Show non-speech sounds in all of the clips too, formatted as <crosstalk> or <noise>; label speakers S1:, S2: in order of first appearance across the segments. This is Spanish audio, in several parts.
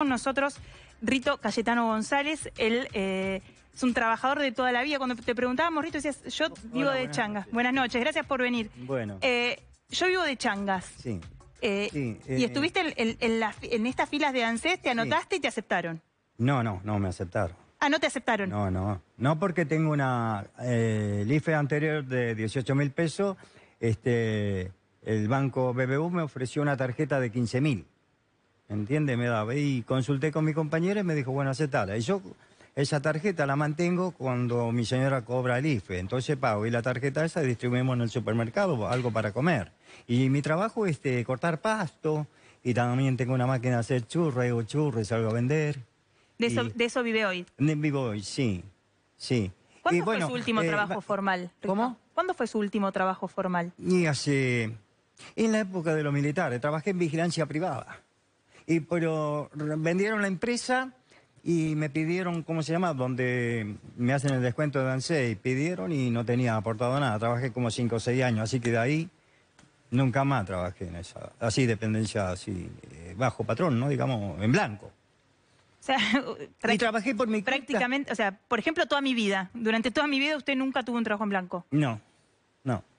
S1: Con nosotros Rito Cayetano González, él eh, es un trabajador de toda la vida. Cuando te preguntábamos, Rito, decías, yo vivo de changas. Buenas noches, gracias por venir. Bueno. Eh, yo vivo de changas. Sí. Eh, y estuviste en, estas filas de ANSES, te anotaste y te aceptaron.
S2: No, no, no me aceptaron.
S1: Ah, no te aceptaron.
S2: No, no. No porque tengo una... el IFE anterior de 18 mil pesos, este, el banco BBU me ofreció una tarjeta de 15 mil. ¿Entiendes? Me daba. Y consulté con mi compañera y me dijo, bueno, aceptala. Y yo esa tarjeta la mantengo cuando mi señora cobra el IFE, entonces pago. Y la tarjeta esa distribuimos en el supermercado, algo para comer. Y mi trabajo es este, cortar pasto y también tengo una máquina de hacer churros, hago churros, salgo a vender. ¿De
S1: eso, vive hoy?
S2: Vivo hoy, sí, ¿Cuándo fue su último eh, trabajo
S1: formal? ¿Cómo? ¿Cuándo fue su último trabajo formal?
S2: Y hace... En la época de los militares, trabajé en vigilancia privada. Y, pero vendieron la empresa y me pidieron, ¿cómo se llama? Donde me hacen el descuento de y Pidieron y no tenía aportado nada. Trabajé como 5 o 6 años, así que de ahí nunca más trabajé en esa. Así, dependencia, así, eh, bajo patrón, ¿no? Digamos, en blanco.
S1: O sea, <laughs> y trabajé por mi Prácticamente, o sea, por ejemplo, toda mi vida. Durante toda mi vida usted nunca tuvo un trabajo en blanco.
S2: No,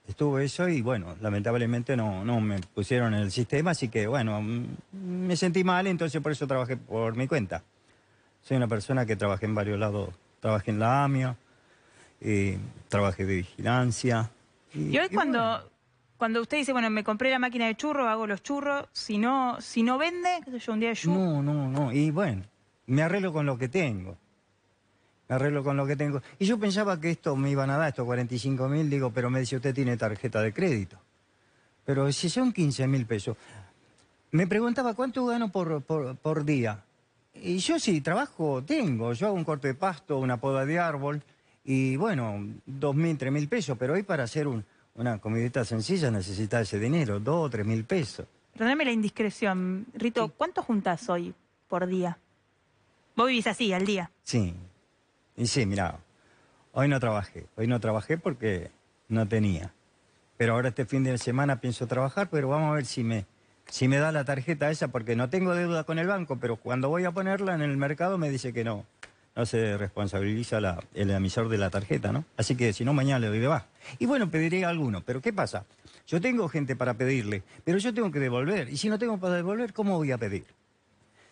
S2: estuvo eso y bueno, lamentablemente no, no me pusieron en el sistema, así que bueno, mm, me sentí mal, entonces por eso trabajé por mi cuenta. Soy una persona que trabajé en varios lados, trabajé en la AMIA, trabajé de vigilancia. Y,
S1: hoy cuando, cuando usted dice, bueno, me compré la máquina de churros, hago los churros, si no, si no vende, yo un día de churros.
S2: No, no, no, y bueno, me arreglo con lo que tengo me arreglo con lo que tengo. Y yo pensaba que esto me iban a dar, estos 45 mil, digo, pero me dice, usted tiene tarjeta de crédito. Pero si son 15 mil pesos. Me preguntaba, ¿cuánto gano por, por, día? Y yo sí, trabajo tengo, yo hago un corte de pasto, una poda de árbol, y bueno, mil 2.000, mil pesos, pero hoy para hacer un, una comidita sencilla necesitas ese dinero, 2 o mil pesos.
S1: Perdóname la indiscreción, Rito, ¿cuánto juntás hoy por día? Vos vivís así, al día.
S2: Sí, y sí, mira, hoy no trabajé, hoy no trabajé porque no tenía. Pero ahora este fin de semana pienso trabajar, pero vamos a ver si me, si me da la tarjeta esa, porque no tengo deuda con el banco, pero cuando voy a ponerla en el mercado me dice que no. No se responsabiliza el emisor de la tarjeta, ¿no? Así que si no, mañana le doy de baja. Y bueno, pediré a alguno, pero ¿qué pasa? Yo tengo gente para pedirle, pero yo tengo que devolver. Y si no tengo para devolver, ¿cómo voy a pedir?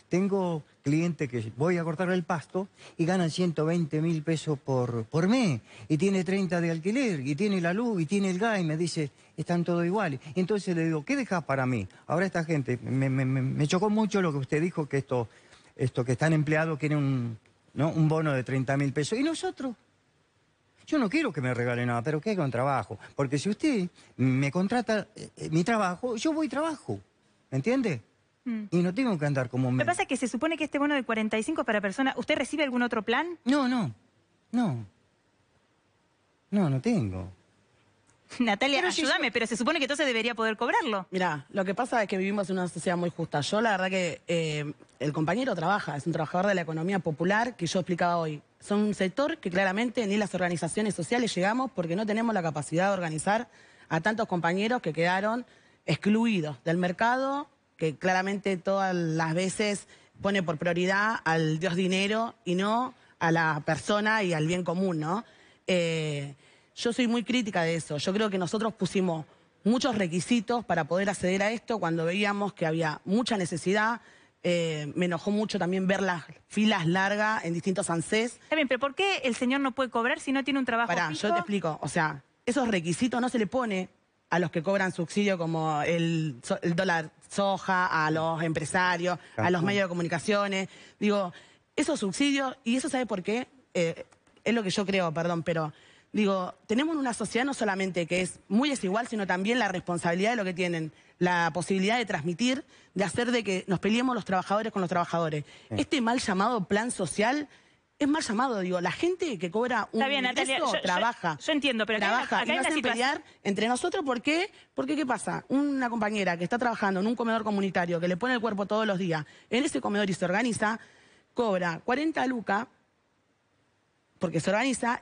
S2: Tengo clientes que voy a cortar el pasto y ganan 120 mil pesos por, por mes, y tiene 30 de alquiler, y tiene la luz, y tiene el gas, y me dice, están todos iguales. Entonces le digo, ¿qué dejas para mí? Ahora esta gente, me, chocó mucho lo que usted dijo, que esto, esto que están empleados tienen un, bono de 30 mil pesos. ¿Y nosotros? Yo no quiero que me regalen nada, pero qué con trabajo. Porque si usted me contrata eh, eh, mi trabajo, yo voy trabajo. ¿Me entiende? Mm. Y no tengo que andar como me. Lo que
S1: pasa que se supone que este bono de 45 para persona ¿Usted recibe algún otro plan? No, no.
S2: No. No, no tengo.
S1: <laughs> Natalia, ayúdame, pero se supone que entonces debería poder cobrarlo. Mira, lo que
S3: pasa es que vivimos en una sociedad muy justa. Yo la verdad que eh, el compañero trabaja, es un trabajador de la economía popular que yo explicaba hoy. Son un sector que claramente ni las organizaciones sociales llegamos porque no tenemos la capacidad de organizar a tantos compañeros que quedaron excluidos del mercado, que claramente todas las veces pone por prioridad al Dios dinero y no a la persona y al bien común, ¿no? Eh, yo soy muy crítica de eso. Yo creo que nosotros pusimos muchos requisitos para poder acceder a esto cuando veíamos que había mucha necesidad. Eh, me enojó mucho también ver las filas largas en distintos ANSES.
S1: Está bien, pero ¿por qué el señor no puede cobrar si no tiene un trabajo Pará, yo te
S3: explico. O sea, esos requisitos no se le pone a los que cobran subsidio como el, el dólar soja, a los empresarios, a los medios de comunicaciones. Digo, esos subsidios, y eso sabe por qué, eh, es lo que yo creo, perdón, pero digo, tenemos una sociedad no solamente que es muy desigual, sino también la responsabilidad de lo que tienen, la posibilidad de transmitir, de hacer de que nos peleemos los trabajadores con los trabajadores. Este mal llamado plan social es mal llamado, digo, la gente que cobra un trabaja.
S1: Yo, entiendo, pero acá trabaja acá y pelear
S3: entre nosotros, ¿por qué? Porque ¿qué pasa? Una compañera que está trabajando en un comedor comunitario, que le pone el cuerpo todos los días, en ese comedor y se organiza, cobra 40 lucas porque se organiza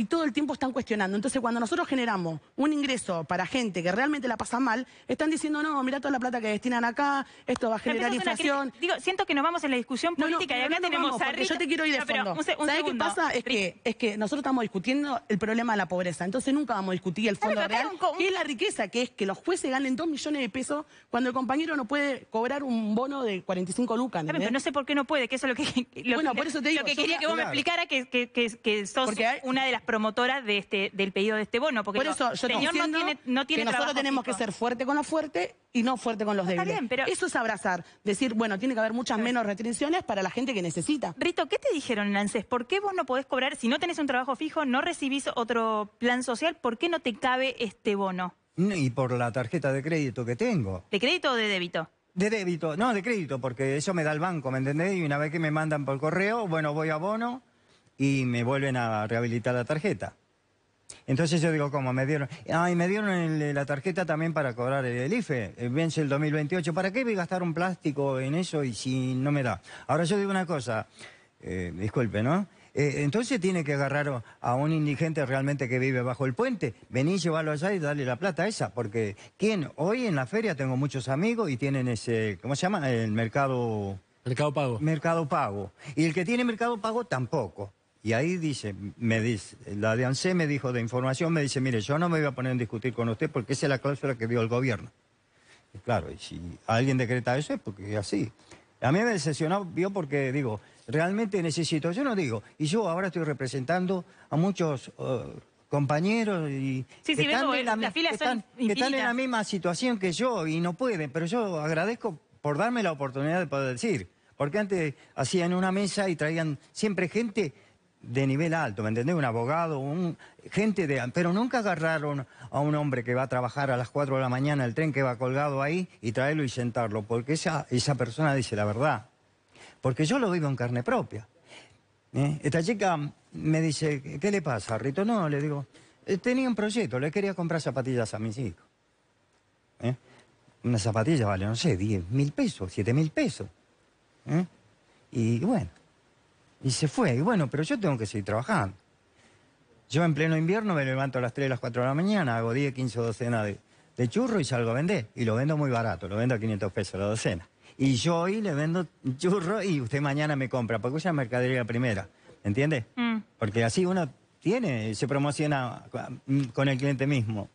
S3: y todo el tiempo están cuestionando. Entonces, cuando nosotros generamos un ingreso para gente que realmente la pasa mal, están diciendo, no, mira toda la plata que destinan acá, esto va a generar inflación.
S1: Digo, siento que nos vamos en la discusión política y acá tenemos Yo te quiero ir de fondo. ¿Sabes qué pasa?
S3: Es que, nosotros estamos discutiendo el problema de la pobreza, entonces nunca vamos a discutir el fondo real, ¿Qué es la riqueza, que es que los jueces ganen dos millones de pesos cuando el compañero no puede cobrar un bono de 45 lucas. no
S1: sé por qué no puede, que eso es lo que... <laughs> por que quería que vos me explicara que, que, que, sos una de las promotora de este, del pedido de este bono. Porque Por eso yo señor no tiene, que nosotros tenemos que ser fuerte con los fuerte y no fuerte con los débiles. pero... Eso es abrazar. Decir, bueno, tiene que haber muchas menos restricciones para la gente que necesita. rito ¿qué te dijeron en ANSES? ¿Por qué vos no podés cobrar, si no tenés un trabajo fijo, no recibís otro plan social, ¿por qué no te cabe este bono?
S2: Mm, y por la tarjeta de crédito que tengo. ¿De crédito o de débito? De débito, no, de crédito, porque eso me da el banco, ¿me entendés? Y una vez que me mandan por correo, bueno, voy a bono y me vuelven a rehabilitar la tarjeta. Entonces yo digo, ¿cómo? Me dieron, ay, me dieron la tarjeta también para cobrar el, IFE, eh, vence el 2028, ¿para qué voy a gastar un plástico en eso y si no me da? Ahora yo digo una cosa, eh, disculpe, ¿no? Eh, entonces tiene que agarrar a un indigente realmente que vive bajo el puente, ...venir, llevarlo allá y darle la plata a esa, porque ¿quién? Hoy en la feria tengo muchos amigos y tienen ese, ¿cómo se llama? El mercado... Mercado pago. Mercado pago. Y el que tiene mercado pago tampoco. Y ahí dice, me dice, la de ANSE me dijo de información, me dice, mire, yo no me voy a poner en discutir con usted porque esa es la cláusula que dio el gobierno. claro, y si alguien decreta eso es porque así. A mí me decepcionó, vio, porque digo, realmente necesito, yo no digo, y yo ahora estoy representando a muchos eh, compañeros y las filas que están en la misma situación que yo y no pueden, pero yo agradezco por darme la oportunidad de poder decir, porque antes hacían una mesa y traían siempre gente de nivel alto, ¿me entendés? Un abogado, un, gente de... Pero nunca agarraron a un hombre que va a trabajar a las 4 de la mañana, el tren que va colgado ahí, y traerlo y sentarlo, porque esa, esa persona dice la verdad. Porque yo lo vivo en carne propia. ¿Eh? Esta chica me dice, ¿qué le pasa, Rito? No, le digo, eh, tenía un proyecto, le quería comprar zapatillas a mis hijos. ¿Eh? Una zapatilla vale, no sé, 10 mil pesos, 7 mil pesos. Y bueno, y se fue. Y bueno, pero yo tengo que seguir trabajando. Yo en pleno invierno me levanto a las 3, a las 4 de la mañana, hago 10, 15 o docena de, de churro y salgo a vender. Y lo vendo muy barato, lo vendo a 500 pesos la docena. Y yo hoy le vendo churro y usted mañana me compra, porque usa mercadería primera. ¿Entiende? Mm. Porque así uno tiene, se promociona con el cliente mismo.